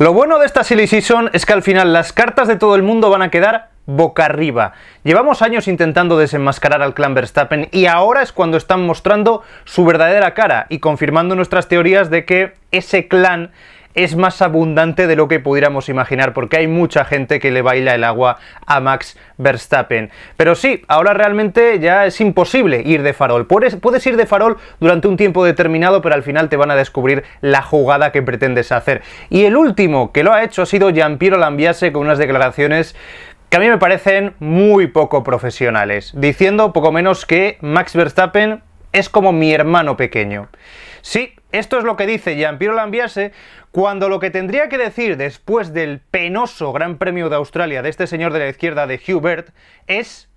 Lo bueno de esta Silly Season es que al final las cartas de todo el mundo van a quedar boca arriba. Llevamos años intentando desenmascarar al clan Verstappen y ahora es cuando están mostrando su verdadera cara y confirmando nuestras teorías de que ese clan es más abundante de lo que pudiéramos imaginar, porque hay mucha gente que le baila el agua a Max Verstappen. Pero sí, ahora realmente ya es imposible ir de farol. Puedes, puedes ir de farol durante un tiempo determinado, pero al final te van a descubrir la jugada que pretendes hacer. Y el último que lo ha hecho ha sido Jean-Pierre Lambiase con unas declaraciones que a mí me parecen muy poco profesionales, diciendo poco menos que Max Verstappen es como mi hermano pequeño. Sí, esto es lo que dice Jean-Pierre Lambiase cuando lo que tendría que decir después del penoso Gran Premio de Australia de este señor de la izquierda de Hubert es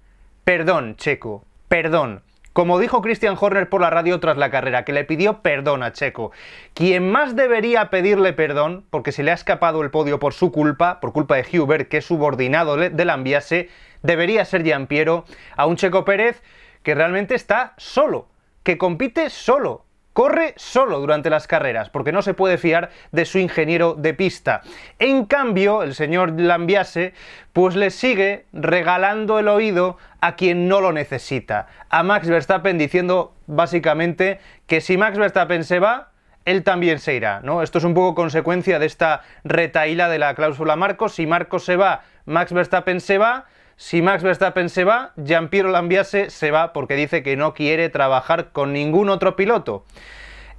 perdón, Checo, perdón. Como dijo Christian Horner por la radio tras la carrera, que le pidió perdón a Checo. Quien más debería pedirle perdón, porque se le ha escapado el podio por su culpa, por culpa de Hubert, que es subordinado de Lambiase, debería ser Jean pierre a un Checo Pérez que realmente está solo, que compite solo, Corre solo durante las carreras, porque no se puede fiar de su ingeniero de pista. En cambio, el señor Lambiase, pues le sigue regalando el oído a quien no lo necesita. A Max Verstappen diciendo básicamente que si Max Verstappen se va, él también se irá, ¿no? Esto es un poco consecuencia de esta retaíla de la cláusula Marcos. Si Marcos se va, Max Verstappen se va, si Max Verstappen se va, Jean-Pierre Lambiase se va porque dice que no quiere trabajar con ningún otro piloto.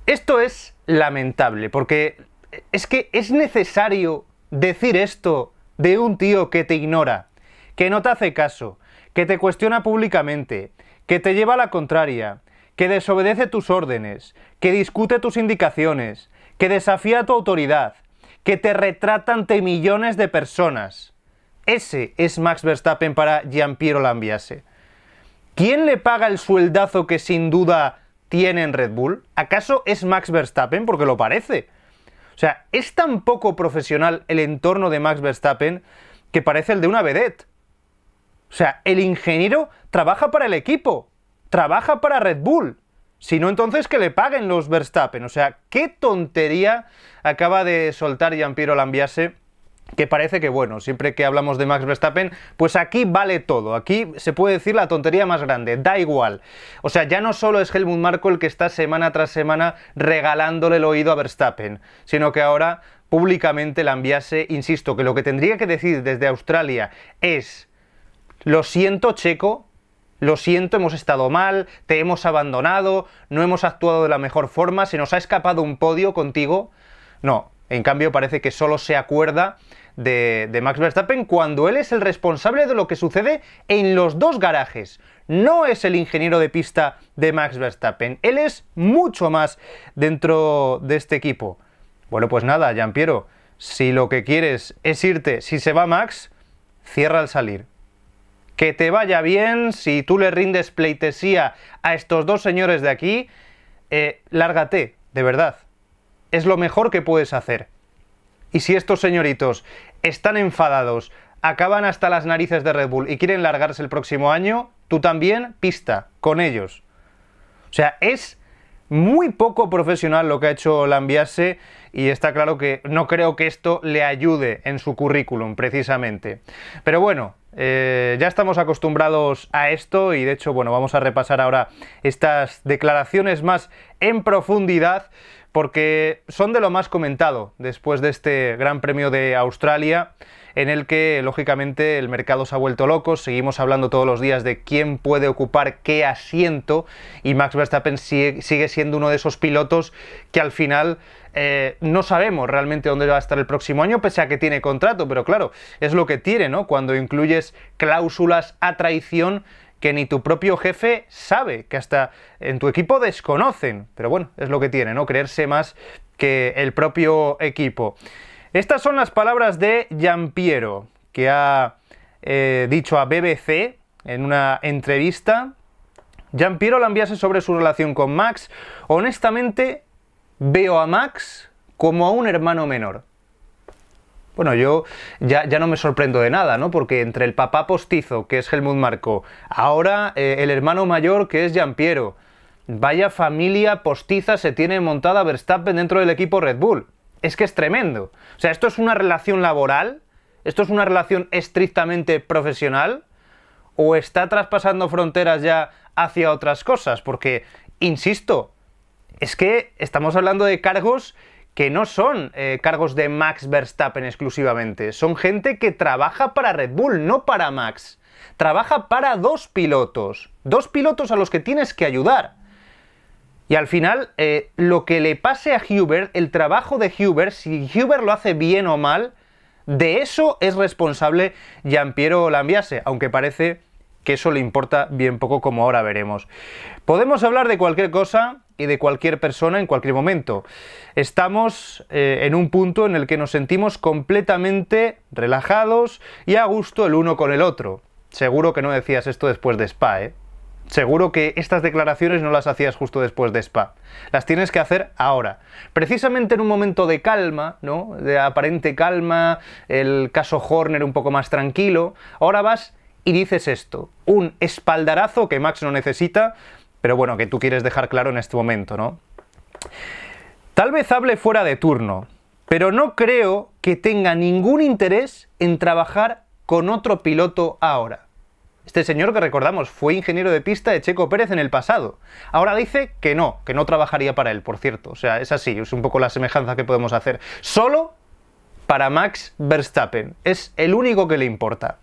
Esto es lamentable, porque es que es necesario decir esto de un tío que te ignora, que no te hace caso, que te cuestiona públicamente, que te lleva a la contraria, que desobedece tus órdenes, que discute tus indicaciones, que desafía tu autoridad, que te retrata ante millones de personas. Ese es Max Verstappen para Giampiero Lambiase. ¿Quién le paga el sueldazo que sin duda tiene en Red Bull? ¿Acaso es Max Verstappen? Porque lo parece. O sea, es tan poco profesional el entorno de Max Verstappen que parece el de una vedette. O sea, el ingeniero trabaja para el equipo, trabaja para Red Bull. Si no, entonces que le paguen los Verstappen. O sea, qué tontería acaba de soltar Jean-Pierre Lambiase que parece que, bueno, siempre que hablamos de Max Verstappen, pues aquí vale todo, aquí se puede decir la tontería más grande, da igual. O sea, ya no solo es Helmut Marko el que está semana tras semana regalándole el oído a Verstappen, sino que ahora públicamente la enviase, insisto, que lo que tendría que decir desde Australia es, lo siento checo, lo siento, hemos estado mal, te hemos abandonado, no hemos actuado de la mejor forma, se nos ha escapado un podio contigo. No, en cambio parece que solo se acuerda de, Max Verstappen cuando él es el responsable de lo que sucede en los dos garajes. No es el ingeniero de pista de Max Verstappen, él es mucho más dentro de este equipo. Bueno, pues nada, Piero si lo que quieres es irte, si se va Max, cierra al salir. Que te vaya bien, si tú le rindes pleitesía a estos dos señores de aquí, eh, lárgate, de verdad. Es lo mejor que puedes hacer. Y si estos señoritos están enfadados, acaban hasta las narices de Red Bull y quieren largarse el próximo año, tú también pista con ellos. O sea, es muy poco profesional lo que ha hecho Lambiase y está claro que no creo que esto le ayude en su currículum precisamente. Pero bueno, eh, ya estamos acostumbrados a esto y de hecho, bueno, vamos a repasar ahora estas declaraciones más en profundidad porque son de lo más comentado después de este Gran Premio de Australia, en el que lógicamente el mercado se ha vuelto loco, seguimos hablando todos los días de quién puede ocupar qué asiento y Max Verstappen sigue siendo uno de esos pilotos que al final eh, no sabemos realmente dónde va a estar el próximo año, pese a que tiene contrato, pero claro, es lo que tiene, ¿no? Cuando incluyes cláusulas a traición que ni tu propio jefe sabe, que hasta en tu equipo desconocen. Pero bueno, es lo que tiene, ¿no? Creerse más que el propio equipo. Estas son las palabras de Piero, que ha eh, dicho a BBC en una entrevista. la enviase sobre su relación con Max. Honestamente, veo a Max como a un hermano menor. Bueno, yo ya, no me sorprendo de nada, ¿no? Porque entre el papá postizo, que es Helmut Marco, ahora eh, el hermano mayor, que es Piero. vaya familia postiza se tiene montada Verstappen dentro del equipo Red Bull. Es que es tremendo. O sea, esto es una relación laboral, esto es una relación estrictamente profesional, o está traspasando fronteras ya hacia otras cosas, porque, insisto, es que estamos hablando de cargos que no son eh, cargos de Max Verstappen exclusivamente, son gente que trabaja para Red Bull, no para Max. Trabaja para dos pilotos, dos pilotos a los que tienes que ayudar. Y al final, eh, lo que le pase a Huber, el trabajo de Huber, si Huber lo hace bien o mal, de eso es responsable Jean-Pierre Lambiase, aunque parece que eso le importa bien poco como ahora veremos. Podemos hablar de cualquier cosa, y de cualquier persona en cualquier momento. Estamos eh, en un punto en el que nos sentimos completamente relajados y a gusto el uno con el otro. Seguro que no decías esto después de Spa, ¿eh? Seguro que estas declaraciones no las hacías justo después de Spa. Las tienes que hacer ahora. Precisamente en un momento de calma, ¿no? De aparente calma, el caso Horner un poco más tranquilo. Ahora vas y dices esto. Un espaldarazo que Max no necesita pero bueno, que tú quieres dejar claro en este momento, ¿no? Tal vez hable fuera de turno, pero no creo que tenga ningún interés en trabajar con otro piloto ahora. Este señor que recordamos fue ingeniero de pista de Checo Pérez en el pasado. Ahora dice que no, que no trabajaría para él, por cierto. O sea, es así, es un poco la semejanza que podemos hacer. Solo para Max Verstappen. Es el único que le importa.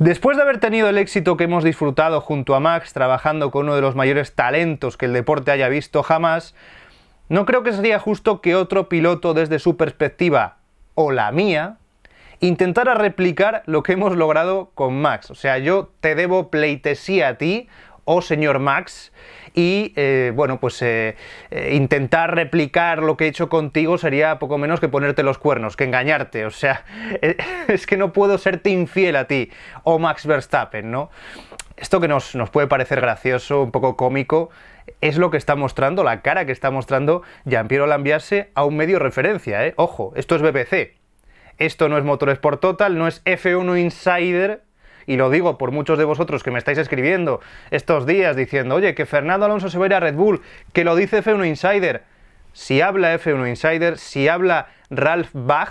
Después de haber tenido el éxito que hemos disfrutado junto a Max trabajando con uno de los mayores talentos que el deporte haya visto jamás, no creo que sería justo que otro piloto desde su perspectiva o la mía intentara replicar lo que hemos logrado con Max. O sea, yo te debo pleitesía a ti o señor Max y eh, bueno, pues eh, eh, intentar replicar lo que he hecho contigo sería poco menos que ponerte los cuernos, que engañarte, o sea, es que no puedo serte infiel a ti, o Max Verstappen, ¿no? Esto que nos, puede parecer gracioso, un poco cómico, es lo que está mostrando, la cara que está mostrando Jean-Pierre Lambiase a un medio referencia, ¿eh? Ojo, esto es BBC. Esto no es Motorsport Total, no es F1 Insider, y lo digo por muchos de vosotros que me estáis escribiendo estos días diciendo, oye, que Fernando Alonso se va a ir a Red Bull, que lo dice F1 Insider. Si habla F1 Insider, si habla Ralf Bach,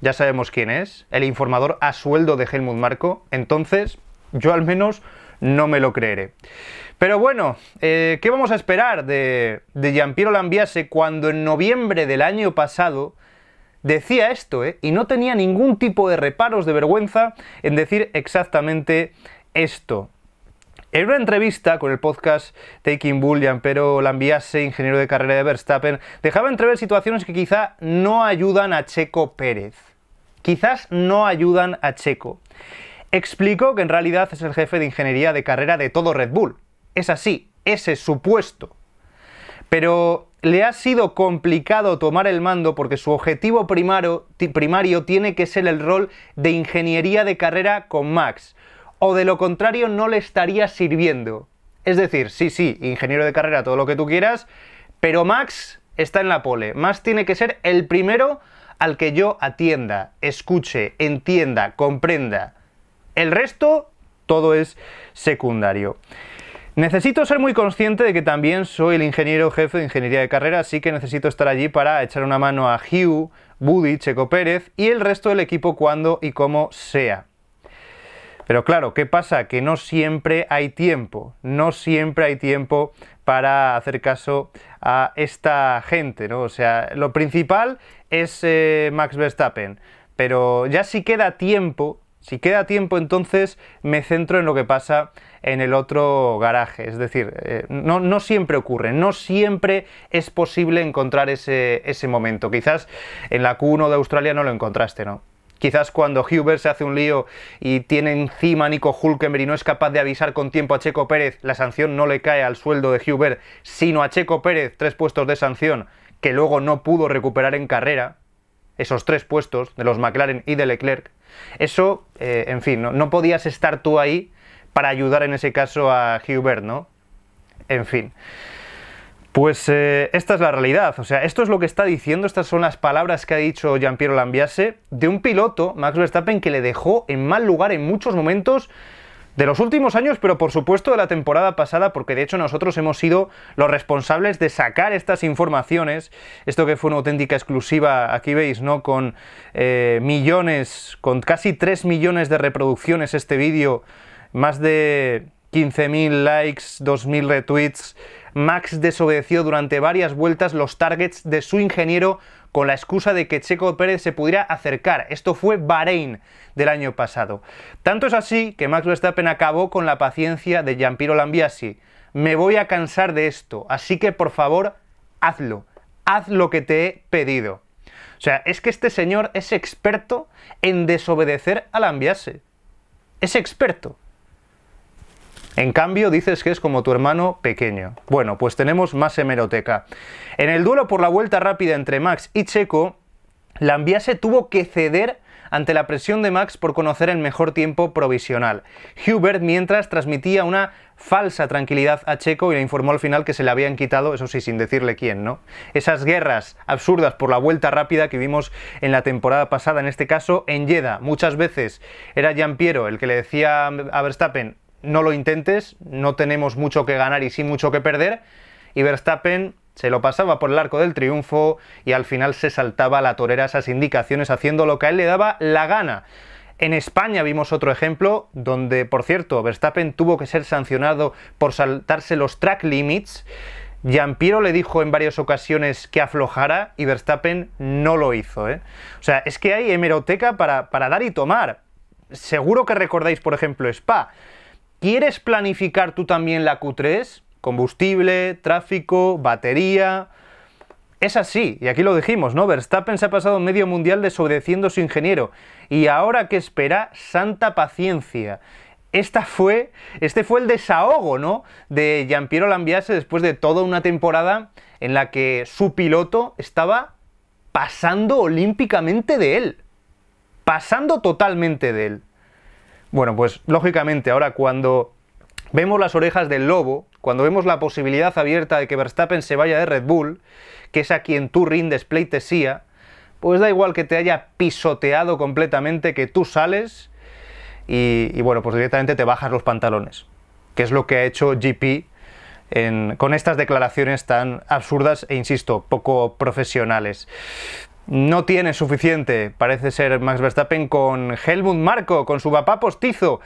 ya sabemos quién es, el informador a sueldo de Helmut Marco, entonces yo al menos no me lo creeré. Pero bueno, eh, ¿qué vamos a esperar de, de Giampiero Lambiase cuando en noviembre del año pasado decía esto, ¿eh? y no tenía ningún tipo de reparos de vergüenza en decir exactamente esto. En una entrevista con el podcast Taking Bull, la enviase ingeniero de carrera de Verstappen, dejaba entrever situaciones que quizá no ayudan a Checo Pérez. Quizás no ayudan a Checo. Explicó que en realidad es el jefe de ingeniería de carrera de todo Red Bull. Es así, ese supuesto. su puesto. Pero le ha sido complicado tomar el mando porque su objetivo primario, tiene que ser el rol de ingeniería de carrera con Max, o de lo contrario no le estaría sirviendo. Es decir, sí, sí, ingeniero de carrera, todo lo que tú quieras, pero Max está en la pole. Max tiene que ser el primero al que yo atienda, escuche, entienda, comprenda. El resto, todo es secundario. Necesito ser muy consciente de que también soy el ingeniero jefe de ingeniería de carrera, así que necesito estar allí para echar una mano a Hugh, Buddy, Checo Pérez y el resto del equipo cuando y como sea. Pero claro, ¿qué pasa? Que no siempre hay tiempo, no siempre hay tiempo para hacer caso a esta gente, ¿no? O sea, lo principal es eh, Max Verstappen, pero ya si queda tiempo, si queda tiempo, entonces me centro en lo que pasa en el otro garaje. Es decir, eh, no, no, siempre ocurre, no siempre es posible encontrar ese, ese momento. Quizás en la Q1 de Australia no lo encontraste, ¿no? Quizás cuando Hubert se hace un lío y tiene encima a Nico Hulkenberg y no es capaz de avisar con tiempo a Checo Pérez, la sanción no le cae al sueldo de Hubert, sino a Checo Pérez, tres puestos de sanción que luego no pudo recuperar en carrera, esos tres puestos de los McLaren y de Leclerc. Eso, eh, en fin, ¿no? podías estar tú ahí para ayudar en ese caso a Hubert, ¿no? En fin. Pues eh, esta es la realidad, o sea, esto es lo que está diciendo, estas son las palabras que ha dicho Jean-Pierre Lambiase de un piloto, Max Verstappen, que le dejó en mal lugar en muchos momentos de los últimos años, pero por supuesto de la temporada pasada, porque de hecho nosotros hemos sido los responsables de sacar estas informaciones. Esto que fue una auténtica exclusiva, aquí veis, ¿no? Con eh, millones, con casi 3 millones de reproducciones este vídeo, más de 15.000 likes, 2.000 retweets. Max desobedeció durante varias vueltas los targets de su ingeniero con la excusa de que Checo Pérez se pudiera acercar. Esto fue Bahrein del año pasado. Tanto es así que Max Verstappen acabó con la paciencia de Giampiero Lambiasi. Me voy a cansar de esto, así que por favor, hazlo. Haz lo que te he pedido. O sea, es que este señor es experto en desobedecer a Lambiase. Es experto. En cambio, dices que es como tu hermano pequeño. Bueno, pues tenemos más hemeroteca. En el duelo por la vuelta rápida entre Max y Checo, Lambiase tuvo que ceder ante la presión de Max por conocer el mejor tiempo provisional. Hubert, mientras, transmitía una falsa tranquilidad a Checo y le informó al final que se le habían quitado, eso sí, sin decirle quién, ¿no? Esas guerras absurdas por la vuelta rápida que vimos en la temporada pasada, en este caso en Jeddah. Muchas veces era Jean Piero el que le decía a Verstappen, no lo intentes, no tenemos mucho que ganar y sí mucho que perder. Y Verstappen se lo pasaba por el arco del triunfo y al final se saltaba a la torera esas indicaciones haciendo lo que a él le daba la gana. En España vimos otro ejemplo donde, por cierto, Verstappen tuvo que ser sancionado por saltarse los track limits. Giampiero le dijo en varias ocasiones que aflojara y Verstappen no lo hizo. ¿eh? O sea, es que hay hemeroteca para, para dar y tomar. Seguro que recordáis, por ejemplo, Spa. ¿Quieres planificar tú también la Q3? Combustible, tráfico, batería. Es así, y aquí lo dijimos, ¿no? Verstappen se ha pasado medio mundial desobedeciendo a su ingeniero. Y ahora que espera, santa paciencia. Esta fue, este fue el desahogo, ¿no? De pierre Lambiase después de toda una temporada en la que su piloto estaba pasando olímpicamente de él. Pasando totalmente de él. Bueno, pues lógicamente ahora cuando vemos las orejas del lobo, cuando vemos la posibilidad abierta de que Verstappen se vaya de Red Bull, que es a quien tú rindes pleitesía, pues da igual que te haya pisoteado completamente, que tú sales y, bueno, pues directamente te bajas los pantalones, que es lo que ha hecho GP con estas declaraciones tan absurdas e, insisto, poco profesionales. No tiene suficiente, parece ser Max Verstappen, con Helmut Marco, con su papá postizo,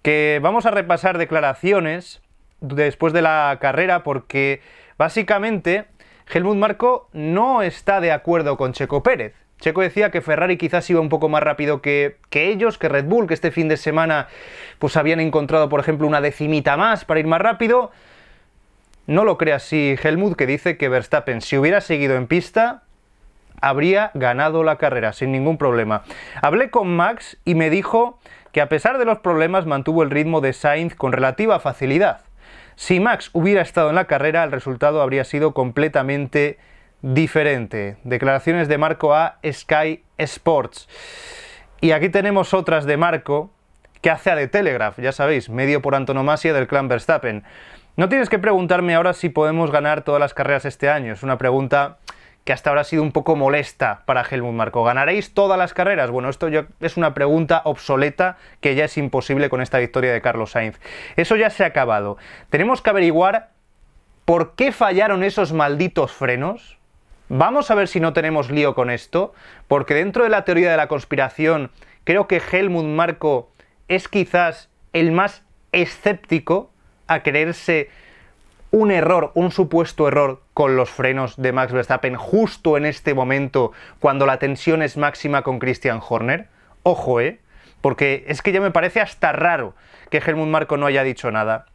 que vamos a repasar declaraciones después de la carrera porque básicamente Helmut Marco no está de acuerdo con Checo Pérez. Checo decía que Ferrari quizás iba un poco más rápido que, ellos, que Red Bull, que este fin de semana pues habían encontrado, por ejemplo, una decimita más para ir más rápido. No lo cree así Helmut, que dice que Verstappen, si hubiera seguido en pista, habría ganado la carrera sin ningún problema. Hablé con Max y me dijo que a pesar de los problemas mantuvo el ritmo de Sainz con relativa facilidad. Si Max hubiera estado en la carrera, el resultado habría sido completamente diferente. Declaraciones de Marco a Sky Sports. Y aquí tenemos otras de Marco que hace a The Telegraph, ya sabéis, medio por antonomasia del clan Verstappen. No tienes que preguntarme ahora si podemos ganar todas las carreras este año, es una pregunta que hasta ahora ha sido un poco molesta para Helmut Marco. ¿Ganaréis todas las carreras? Bueno, esto es una pregunta obsoleta que ya es imposible con esta victoria de Carlos Sainz. Eso ya se ha acabado. Tenemos que averiguar por qué fallaron esos malditos frenos. Vamos a ver si no tenemos lío con esto, porque dentro de la teoría de la conspiración creo que Helmut Marco es quizás el más escéptico a creerse un error, un supuesto error con los frenos de Max Verstappen justo en este momento cuando la tensión es máxima con Christian Horner? Ojo, ¿eh? Porque es que ya me parece hasta raro que Helmut Marco no haya dicho nada.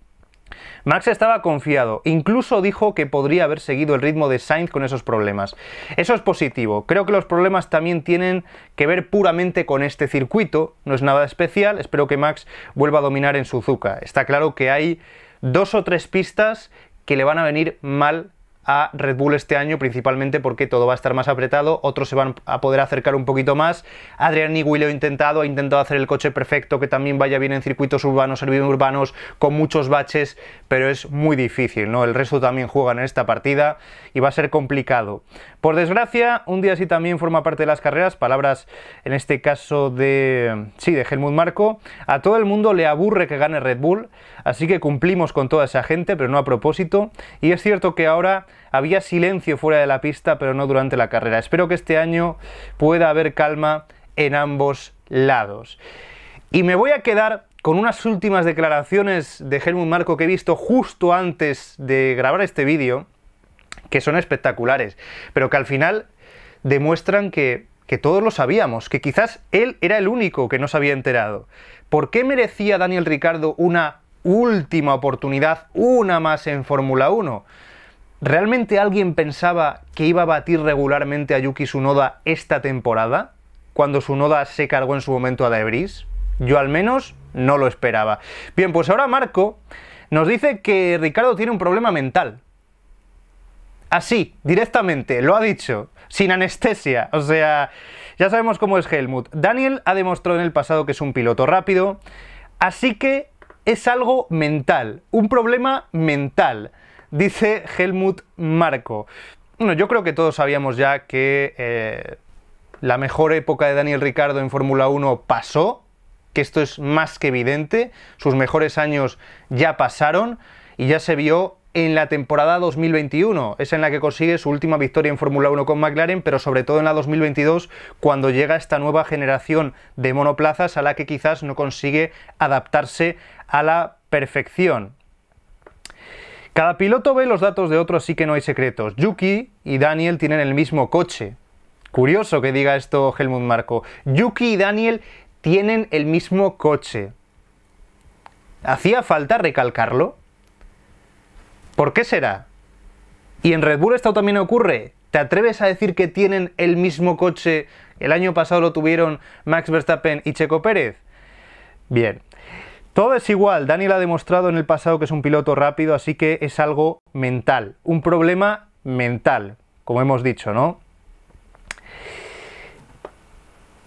Max estaba confiado, incluso dijo que podría haber seguido el ritmo de Sainz con esos problemas. Eso es positivo, creo que los problemas también tienen que ver puramente con este circuito, no es nada especial, espero que Max vuelva a dominar en Suzuka. Está claro que hay dos o tres pistas que le van a venir mal a Red Bull este año, principalmente porque todo va a estar más apretado, otros se van a poder acercar un poquito más. Adrián y lo ha intentado, ha intentado hacer el coche perfecto, que también vaya bien en circuitos urbanos, urbanos, con muchos baches, pero es muy difícil, ¿no? El resto también juegan en esta partida y va a ser complicado. Por desgracia, un día sí también forma parte de las carreras, palabras en este caso de, sí, de Helmut Marco, a todo el mundo le aburre que gane Red Bull, así que cumplimos con toda esa gente, pero no a propósito, y es cierto que ahora había silencio fuera de la pista, pero no durante la carrera. Espero que este año pueda haber calma en ambos lados. Y me voy a quedar con unas últimas declaraciones de Helmut Marco que he visto justo antes de grabar este vídeo, que son espectaculares, pero que al final demuestran que, todos lo sabíamos, que quizás él era el único que no se había enterado. ¿Por qué merecía Daniel Ricardo una última oportunidad, una más en Fórmula 1? ¿Realmente alguien pensaba que iba a batir regularmente a Yuki Tsunoda esta temporada? Cuando Tsunoda se cargó en su momento a Debris. Yo al menos no lo esperaba. Bien, pues ahora Marco nos dice que Ricardo tiene un problema mental. Así, directamente, lo ha dicho, sin anestesia. O sea, ya sabemos cómo es Helmut. Daniel ha demostrado en el pasado que es un piloto rápido, así que es algo mental, un problema mental, dice Helmut Marco. Bueno, yo creo que todos sabíamos ya que eh, la mejor época de Daniel Ricardo en Fórmula 1 pasó, que esto es más que evidente, sus mejores años ya pasaron y ya se vio en la temporada 2021. Es en la que consigue su última victoria en Fórmula 1 con McLaren, pero sobre todo en la 2022, cuando llega esta nueva generación de monoplazas a la que quizás no consigue adaptarse a la perfección. Cada piloto ve los datos de otro, así que no hay secretos. Yuki y Daniel tienen el mismo coche. Curioso que diga esto Helmut Marco. Yuki y Daniel tienen el mismo coche. ¿Hacía falta recalcarlo? ¿Por qué será? Y en Red Bull esto también ocurre. ¿Te atreves a decir que tienen el mismo coche? El año pasado lo tuvieron Max Verstappen y Checo Pérez. Bien. Todo es igual, Daniel ha demostrado en el pasado que es un piloto rápido, así que es algo mental, un problema mental, como hemos dicho, ¿no?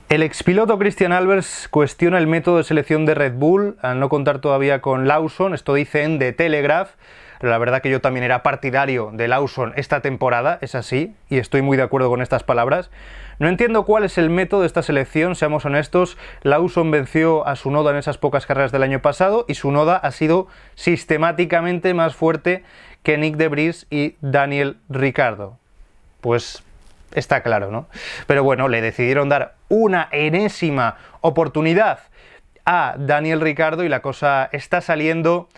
El expiloto Christian Albers cuestiona el método de selección de Red Bull al no contar todavía con Lawson, esto dicen de Telegraph, la verdad que yo también era partidario de Lawson esta temporada, es así, y estoy muy de acuerdo con estas palabras. No entiendo cuál es el método de esta selección, seamos honestos, Lawson venció a su Noda en esas pocas carreras del año pasado y su Noda ha sido sistemáticamente más fuerte que Nick de Debris y Daniel Ricardo. Pues está claro, ¿no? Pero bueno, le decidieron dar una enésima oportunidad a Daniel Ricardo y la cosa está saliendo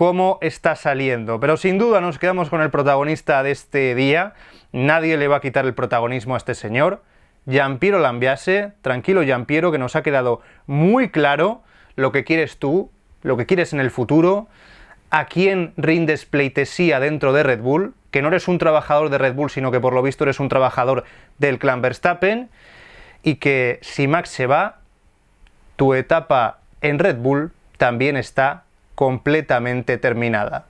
cómo está saliendo. Pero sin duda nos quedamos con el protagonista de este día. Nadie le va a quitar el protagonismo a este señor. Giampiero Lambiase, tranquilo Giampiero, que nos ha quedado muy claro lo que quieres tú, lo que quieres en el futuro, a quién rindes pleitesía dentro de Red Bull, que no eres un trabajador de Red Bull, sino que por lo visto eres un trabajador del clan Verstappen, y que si Max se va, tu etapa en Red Bull también está completamente terminada.